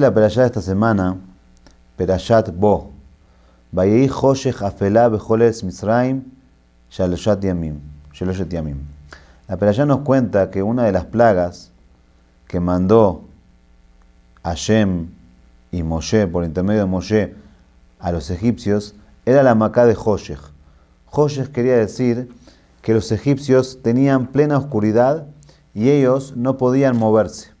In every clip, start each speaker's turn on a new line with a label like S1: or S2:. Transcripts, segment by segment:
S1: la perayá de esta semana, perayat bo, afelá yamim, yamim. La perayá nos cuenta que una de las plagas que mandó Hashem y Moshe, por intermedio de Moshe, a los egipcios, era la Macá de Hoshech. Hoshech quería decir que los egipcios tenían plena oscuridad y ellos no podían moverse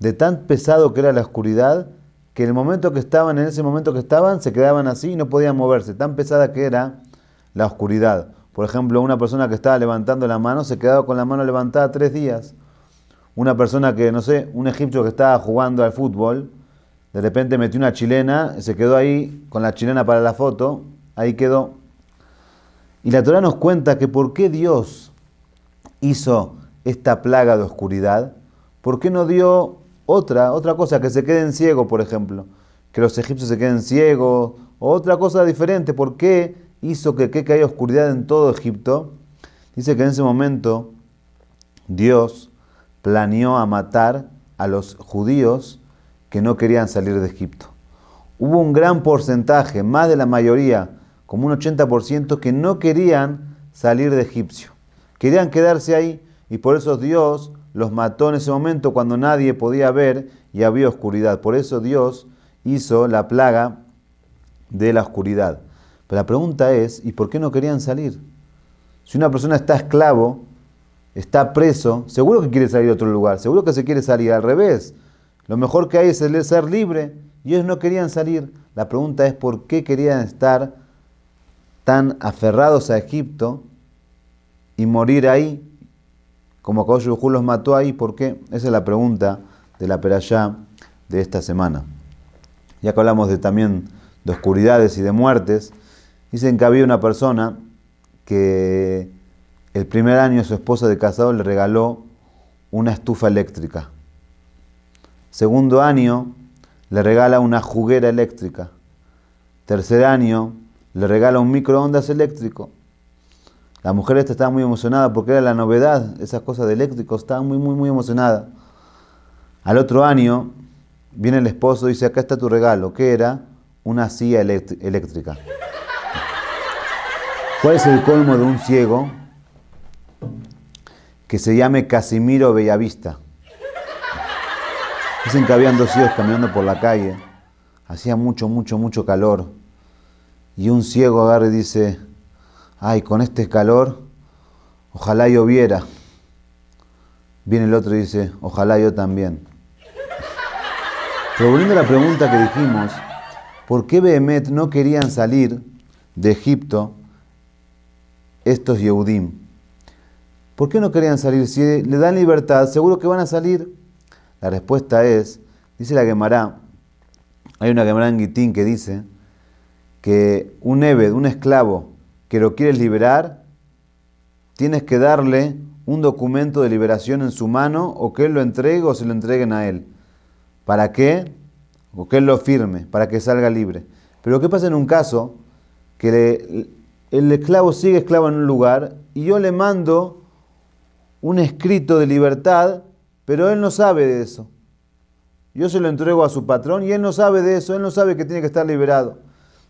S1: de tan pesado que era la oscuridad, que en el momento que estaban, en ese momento que estaban, se quedaban así y no podían moverse, tan pesada que era la oscuridad. Por ejemplo, una persona que estaba levantando la mano se quedaba con la mano levantada tres días. Una persona que, no sé, un egipcio que estaba jugando al fútbol, de repente metió una chilena, se quedó ahí con la chilena para la foto, ahí quedó. Y la Torah nos cuenta que por qué Dios hizo esta plaga de oscuridad, por qué no dio otra, otra cosa, que se queden ciegos, por ejemplo. Que los egipcios se queden ciegos. Otra cosa diferente. ¿Por qué hizo que, que haya oscuridad en todo Egipto? Dice que en ese momento Dios planeó a matar a los judíos que no querían salir de Egipto. Hubo un gran porcentaje, más de la mayoría, como un 80%, que no querían salir de Egipcio. Querían quedarse ahí. Y por eso Dios los mató en ese momento cuando nadie podía ver y había oscuridad. Por eso Dios hizo la plaga de la oscuridad. Pero la pregunta es, ¿y por qué no querían salir? Si una persona está esclavo, está preso, seguro que quiere salir a otro lugar, seguro que se quiere salir al revés. Lo mejor que hay es el ser libre. Y ellos no querían salir. La pregunta es por qué querían estar tan aferrados a Egipto y morir ahí como Akadosh los mató ahí, ¿por qué? Esa es la pregunta de la peralla de esta semana. Ya que hablamos de, también de oscuridades y de muertes, dicen que había una persona que el primer año su esposa de casado le regaló una estufa eléctrica. Segundo año le regala una juguera eléctrica. Tercer año le regala un microondas eléctrico. La mujer esta estaba muy emocionada porque era la novedad, esas cosas de eléctricos, estaba muy, muy, muy emocionada. Al otro año viene el esposo y dice, acá está tu regalo, que era una silla eléctrica. ¿Cuál es el colmo de un ciego que se llame Casimiro Bellavista? Dicen que habían dos ciegos caminando por la calle, hacía mucho, mucho, mucho calor, y un ciego agarra y dice, ay, con este calor, ojalá lloviera. Viene el otro y dice, ojalá yo también. Pero volviendo a la pregunta que dijimos, ¿por qué Behemet no querían salir de Egipto estos Yehudim? ¿Por qué no querían salir? Si le dan libertad, seguro que van a salir. La respuesta es, dice la Gemara, hay una Gemara en Guitín que dice que un Ebed, un esclavo, que lo quieres liberar, tienes que darle un documento de liberación en su mano o que él lo entregue o se lo entreguen a él. ¿Para qué? O que él lo firme, para que salga libre. Pero ¿qué pasa en un caso que el esclavo sigue esclavo en un lugar y yo le mando un escrito de libertad, pero él no sabe de eso? Yo se lo entrego a su patrón y él no sabe de eso, él no sabe que tiene que estar liberado.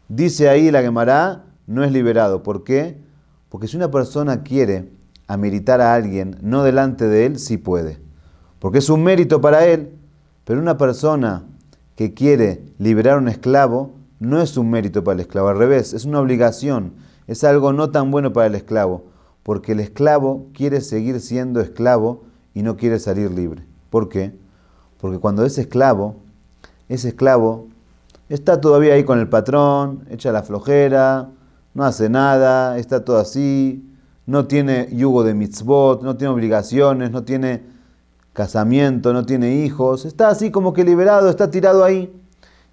S1: Dice ahí la Gemara, no es liberado. ¿Por qué? Porque si una persona quiere ameritar a alguien, no delante de él, sí puede. Porque es un mérito para él. Pero una persona que quiere liberar a un esclavo, no es un mérito para el esclavo. Al revés, es una obligación. Es algo no tan bueno para el esclavo. Porque el esclavo quiere seguir siendo esclavo y no quiere salir libre. ¿Por qué? Porque cuando es esclavo, ese esclavo está todavía ahí con el patrón, echa la flojera, no hace nada, está todo así, no tiene yugo de mitzvot, no tiene obligaciones, no tiene casamiento, no tiene hijos, está así como que liberado, está tirado ahí.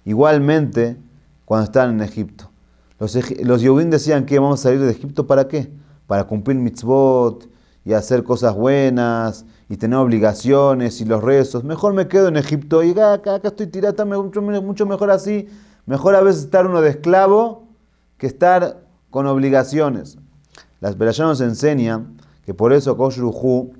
S1: Igualmente, cuando están en Egipto. Los, los decían que vamos a salir de Egipto para qué? Para cumplir mitzvot y hacer cosas buenas y tener obligaciones y los rezos. Mejor me quedo en Egipto y ah, acá, acá estoy tirado, mucho, mucho mejor así. Mejor a veces estar uno de esclavo que estar con obligaciones. Las Perashá nos enseñan que por eso Koshruhu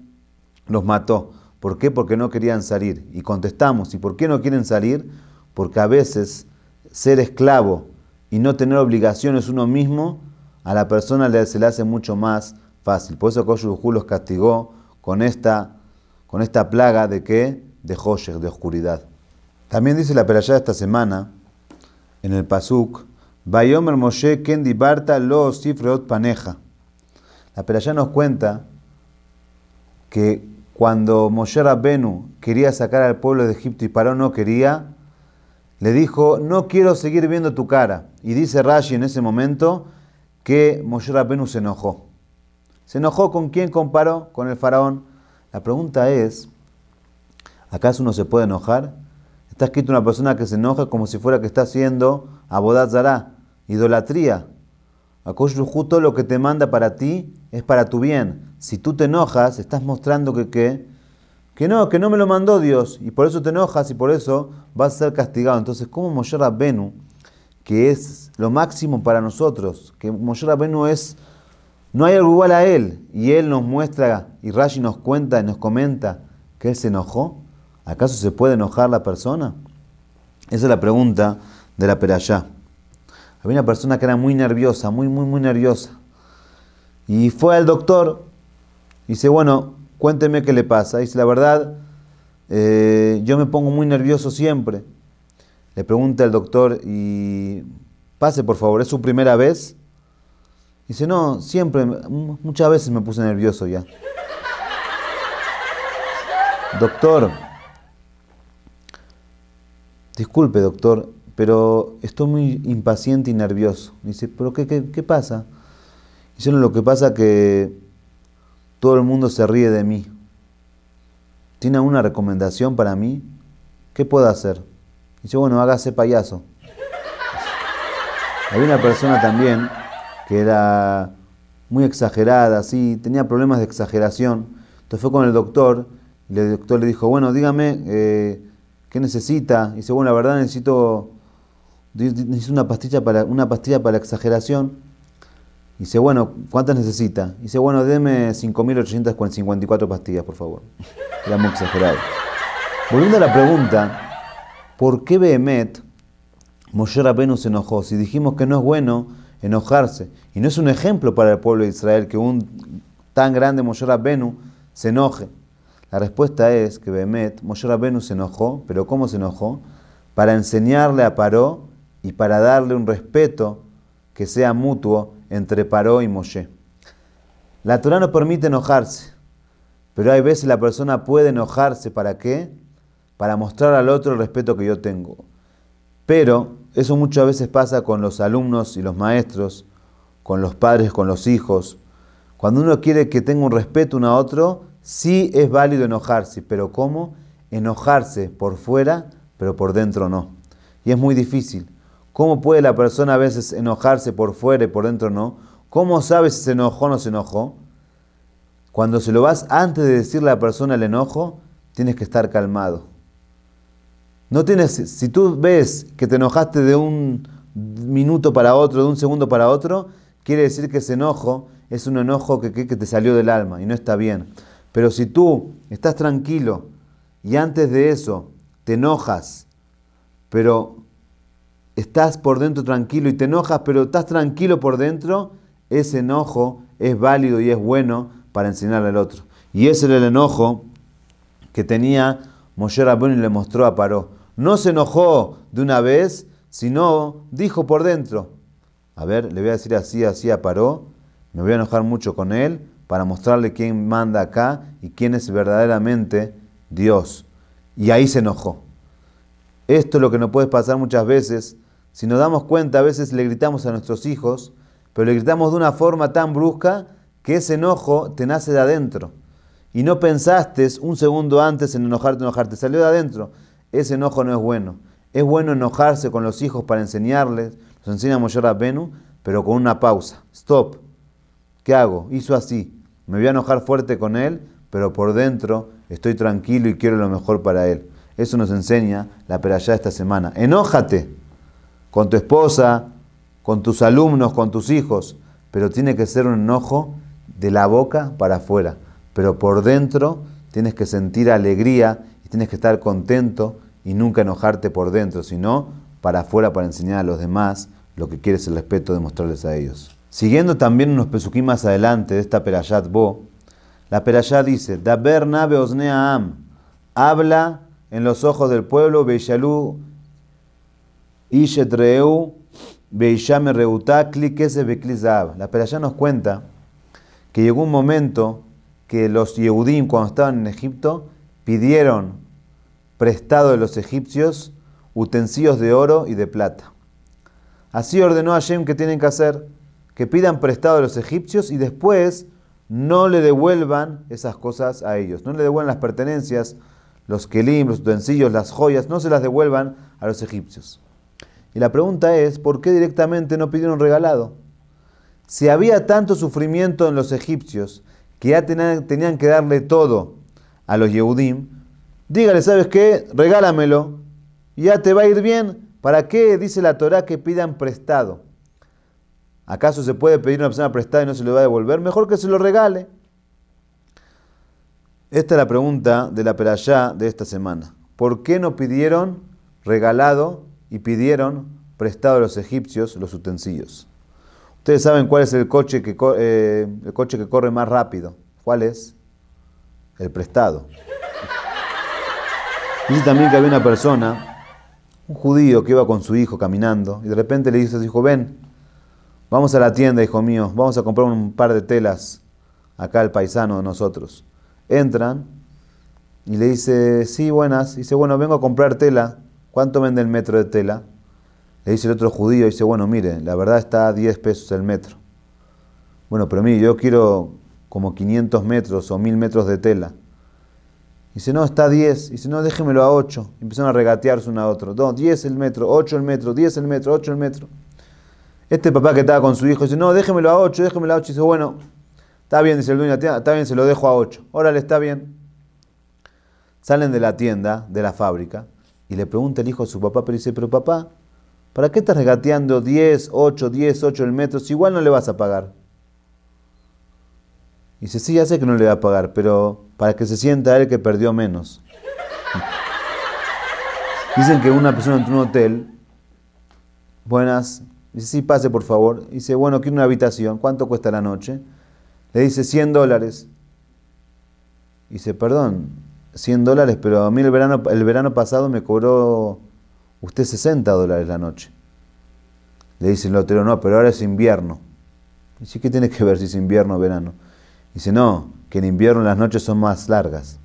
S1: los mató. ¿Por qué? Porque no querían salir. Y contestamos, ¿y por qué no quieren salir? Porque a veces ser esclavo y no tener obligaciones uno mismo, a la persona se le hace mucho más fácil. Por eso Koshruhu los castigó con esta, con esta plaga de qué? de joyer, de oscuridad. También dice la peralada esta semana, en el Pasuk, Bayomer Moshe Kendi Barta Lo Sifreot Paneja. La ya nos cuenta que cuando Moshe Rabbenu quería sacar al pueblo de Egipto y Paró no quería, le dijo, no quiero seguir viendo tu cara. Y dice Rashi en ese momento que Moshe Rabbenu se enojó. ¿Se enojó con quién comparó? Con el faraón. La pregunta es, ¿acaso uno se puede enojar? Está escrito una persona que se enoja como si fuera que está haciendo a zará. Idolatría. Akosh todo lo que te manda para ti es para tu bien. Si tú te enojas, estás mostrando que Que no, que no me lo mandó Dios. Y por eso te enojas y por eso vas a ser castigado. Entonces, ¿cómo Moshe Venu, que es lo máximo para nosotros? Que Moshe Rabbenu es... No hay algo igual a él. Y él nos muestra, y Rashi nos cuenta y nos comenta que él se enojó. ¿Acaso se puede enojar la persona? Esa es la pregunta de la Perayá. Había una persona que era muy nerviosa, muy, muy, muy nerviosa. Y fue al doctor y dice, bueno, cuénteme qué le pasa. Y dice, la verdad, eh, yo me pongo muy nervioso siempre. Le pregunta al doctor y pase por favor, ¿es su primera vez? dice, no, siempre, muchas veces me puse nervioso ya. doctor, disculpe doctor, pero estoy muy impaciente y nervioso. dice, ¿pero qué, qué, pasa? Dice, lo que pasa es que todo el mundo se ríe de mí. ¿Tiene alguna recomendación para mí? ¿Qué puedo hacer? Dice, bueno, hágase payaso. Había una persona también que era muy exagerada, así, tenía problemas de exageración. Entonces fue con el doctor y el doctor le dijo, bueno, dígame eh, qué necesita. Y dice, bueno, la verdad necesito necesito una pastilla para, una pastilla para exageración. Dice, bueno, ¿cuántas necesita? Dice, bueno, deme 5.854 pastillas, por favor. Era muy exagerado. Volviendo a la pregunta, ¿por qué Behemet Moshe Rabenu, se enojó? Si dijimos que no es bueno enojarse, y no es un ejemplo para el pueblo de Israel que un tan grande Moshe Rabenu se enoje. La respuesta es que Behemet, Moshe Rabenu, se enojó, pero ¿cómo se enojó? Para enseñarle a Paró y para darle un respeto que sea mutuo entre Paró y Moshe. La Torah no permite enojarse, pero hay veces la persona puede enojarse para qué? Para mostrar al otro el respeto que yo tengo. Pero eso muchas veces pasa con los alumnos y los maestros, con los padres, con los hijos. Cuando uno quiere que tenga un respeto uno a otro, sí es válido enojarse, pero ¿cómo? Enojarse por fuera, pero por dentro no. Y es muy difícil. ¿Cómo puede la persona a veces enojarse por fuera y por dentro no? ¿Cómo sabe si se enojó o no se enojó? Cuando se lo vas antes de decirle a la persona el enojo, tienes que estar calmado. No tienes, si tú ves que te enojaste de un minuto para otro, de un segundo para otro, quiere decir que ese enojo es un enojo que te salió del alma y no está bien. Pero si tú estás tranquilo y antes de eso te enojas, pero estás por dentro tranquilo y te enojas, pero estás tranquilo por dentro, ese enojo es válido y es bueno para enseñar al otro. Y ese era el enojo que tenía Moshe Rabbeinu y le mostró a Paró. No se enojó de una vez, sino dijo por dentro. A ver, le voy a decir así, así a Paró, me voy a enojar mucho con él para mostrarle quién manda acá y quién es verdaderamente Dios. Y ahí se enojó. Esto es lo que no puede pasar muchas veces si nos damos cuenta, a veces le gritamos a nuestros hijos, pero le gritamos de una forma tan brusca que ese enojo te nace de adentro. Y no pensaste un segundo antes en enojarte, enojarte, salió de adentro. Ese enojo no es bueno. Es bueno enojarse con los hijos para enseñarles, nos enseña la Benu, pero con una pausa. Stop. ¿Qué hago? Hizo así. Me voy a enojar fuerte con él, pero por dentro estoy tranquilo y quiero lo mejor para él. Eso nos enseña la de esta semana. Enójate con tu esposa, con tus alumnos, con tus hijos, pero tiene que ser un enojo de la boca para afuera. Pero por dentro tienes que sentir alegría y tienes que estar contento y nunca enojarte por dentro, sino para afuera para enseñar a los demás lo que quieres el respeto de mostrarles a ellos. Siguiendo también unos pesuquí más adelante de esta Perayat Bo, la Perayat dice, habla en los ojos del pueblo, Beishame La nos cuenta que llegó un momento que los Yehudim, cuando estaban en Egipto, pidieron prestado de los egipcios utensilios de oro y de plata. Así ordenó Shem que tienen que hacer, que pidan prestado a los egipcios y después no le devuelvan esas cosas a ellos, no le devuelvan las pertenencias, los kelim, los utensilios, las joyas, no se las devuelvan a los egipcios. Y la pregunta es, ¿por qué directamente no pidieron regalado? Si había tanto sufrimiento en los egipcios que ya tenían que darle todo a los Yehudim, dígale, ¿sabes qué? Regálamelo, ya te va a ir bien. ¿Para qué dice la Torah que pidan prestado? ¿Acaso se puede pedir una persona prestada y no se le va a devolver? Mejor que se lo regale. Esta es la pregunta de la Perayá de esta semana. ¿Por qué no pidieron regalado y pidieron prestado a los egipcios los utensilios. Ustedes saben cuál es el coche que, eh, el coche que corre más rápido. ¿Cuál es? El prestado. Y también que había una persona, un judío que iba con su hijo caminando y de repente le dice a su hijo, ven, vamos a la tienda, hijo mío, vamos a comprar un par de telas acá al paisano de nosotros. Entran y le dice, sí, buenas. Dice, bueno, vengo a comprar tela ¿Cuánto vende el metro de tela? Le dice el otro judío, dice, bueno, mire, la verdad está a 10 pesos el metro. Bueno, pero mire, yo quiero como 500 metros o 1000 metros de tela. Dice, no, está a 10. Dice, no, déjemelo a 8. Empezaron a regatearse uno a otro. No, 10 el metro, 8 el metro, 10 el metro, 8 el metro. Este papá que estaba con su hijo dice, no, déjemelo a 8, déjemelo a 8. Dice, bueno, está bien, dice el dueño está bien, se lo dejo a 8. Órale, está bien. Salen de la tienda, de la fábrica. Y le pregunta el hijo a su papá, pero dice, pero papá, ¿para qué estás regateando 10, 8, 10, 8 el metro si igual no le vas a pagar? Y dice, sí, ya sé que no le va a pagar, pero para que se sienta él que perdió menos. Dicen que una persona entró un hotel, buenas, dice, sí, pase por favor. Dice, bueno, quiero una habitación, ¿cuánto cuesta la noche? Le dice, 100 dólares. Dice, perdón, 100 dólares, pero a mí el verano, el verano pasado me cobró usted 60 dólares la noche. Le dice el lotero, no, pero ahora es invierno. Dice, ¿qué tiene que ver si es invierno o verano? Dice, no, que en invierno las noches son más largas.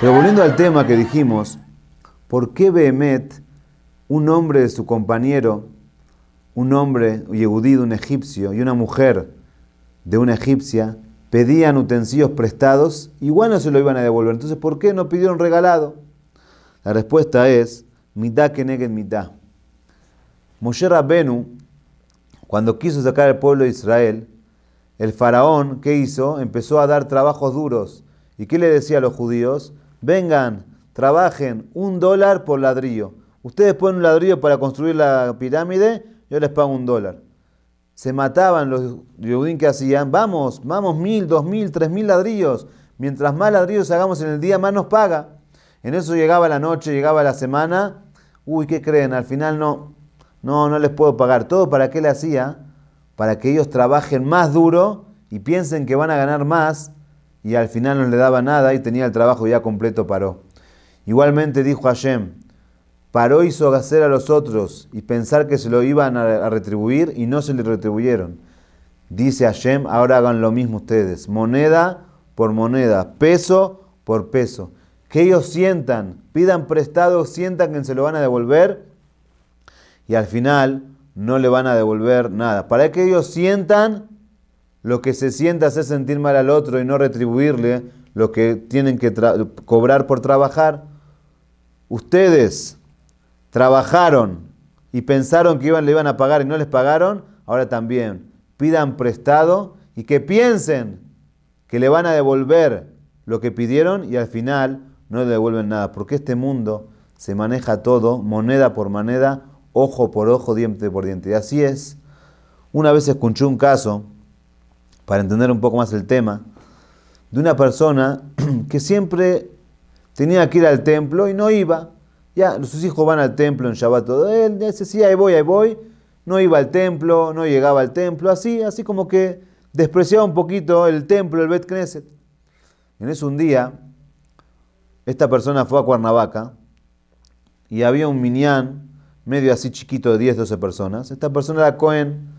S1: Pero volviendo al tema que dijimos, ¿por qué Behemet, un hombre de su compañero, un hombre yehudí de un egipcio y una mujer de una egipcia, pedían utensilios prestados, igual no se lo iban a devolver. Entonces, ¿por qué no pidieron regalado? La respuesta es, mitad que neguen mitad. Moshe Rabbenu, cuando quiso sacar al pueblo de Israel, el faraón, ¿qué hizo? Empezó a dar trabajos duros. ¿Y qué le decía a los judíos? Vengan, trabajen un dólar por ladrillo. Ustedes ponen un ladrillo para construir la pirámide, yo les pago un dólar se mataban los Yehudim que hacían, vamos, vamos, mil, dos mil, tres mil ladrillos. Mientras más ladrillos hagamos en el día, más nos paga. En eso llegaba la noche, llegaba la semana. Uy, ¿qué creen? Al final no, no, no les puedo pagar. ¿Todo para qué le hacía? Para que ellos trabajen más duro y piensen que van a ganar más. Y al final no le daba nada y tenía el trabajo ya completo, paró. Igualmente dijo Hashem, Paró hizo hacer a los otros y pensar que se lo iban a retribuir y no se le retribuyeron. Dice Hashem, ahora hagan lo mismo ustedes, moneda por moneda, peso por peso. Que ellos sientan, pidan prestado, sientan que se lo van a devolver y al final no le van a devolver nada. Para que ellos sientan lo que se sienta hacer sentir mal al otro y no retribuirle lo que tienen que cobrar por trabajar. Ustedes trabajaron y pensaron que iban, le iban a pagar y no les pagaron, ahora también pidan prestado y que piensen que le van a devolver lo que pidieron y al final no le devuelven nada, porque este mundo se maneja todo, moneda por moneda, ojo por ojo, diente por diente. Y así es. Una vez escuché un caso, para entender un poco más el tema, de una persona que siempre tenía que ir al templo y no iba. Ya, sus hijos van al templo en Shabbat todo. Él dice, sí, ahí voy, ahí voy. No iba al templo, no llegaba al templo. Así, así como que despreciaba un poquito el templo, el Bet Knesset. En ese un día, esta persona fue a Cuernavaca y había un minián medio así chiquito de 10, 12 personas. Esta persona era Cohen.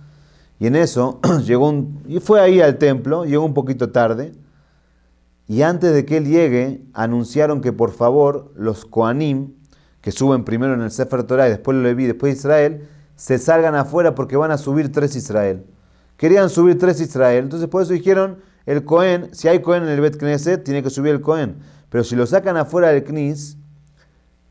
S1: Y en eso llegó un, y fue ahí al templo, llegó un poquito tarde. Y antes de que él llegue, anunciaron que por favor los Koanim que suben primero en el Sefer Torah y después lo Leví, después Israel, se salgan afuera porque van a subir tres Israel. Querían subir tres Israel, entonces por eso dijeron, el Cohen, si hay Cohen en el Bet Knesset, tiene que subir el Cohen. Pero si lo sacan afuera del Knis,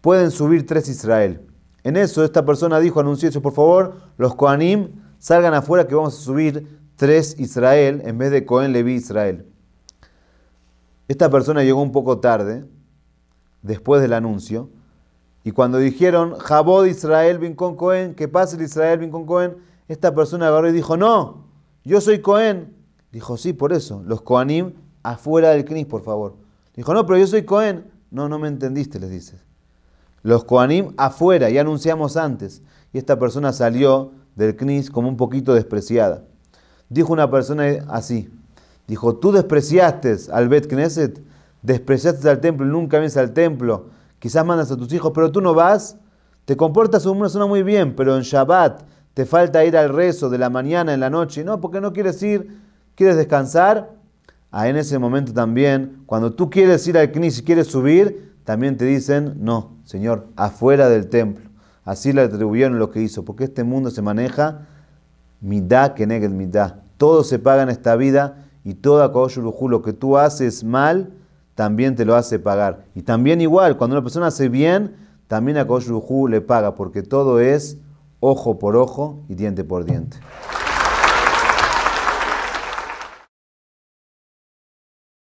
S1: pueden subir tres Israel. En eso esta persona dijo, anunció eso, por favor, los Koanim salgan afuera que vamos a subir tres Israel en vez de Cohen Leví Israel. Esta persona llegó un poco tarde, después del anuncio, y cuando dijeron, Jabod Israel bin Cohen, que pase el Israel bin Cohen, esta persona agarró y dijo, no, yo soy Cohen. Dijo, sí, por eso, los Coanim afuera del Knis, por favor. Dijo, no, pero yo soy Cohen. No, no me entendiste, les dices. Los Coanim afuera, ya anunciamos antes. Y esta persona salió del Knis como un poquito despreciada. Dijo una persona así, dijo, tú despreciaste al Bet Knesset, despreciaste al templo, nunca vienes al templo quizás mandas a tus hijos, pero tú no vas, te comportas como una persona muy bien, pero en Shabbat te falta ir al rezo de la mañana, en la noche, no, porque no quieres ir, quieres descansar. Ah, en ese momento también, cuando tú quieres ir al Knis y quieres subir, también te dicen, no, Señor, afuera del templo. Así le atribuyeron lo que hizo, porque este mundo se maneja mitad que negue mitad Todo se paga en esta vida y toda y lo que tú haces mal, también te lo hace pagar. Y también igual, cuando una persona hace bien, también a Kosh le paga, porque todo es ojo por ojo y diente por diente.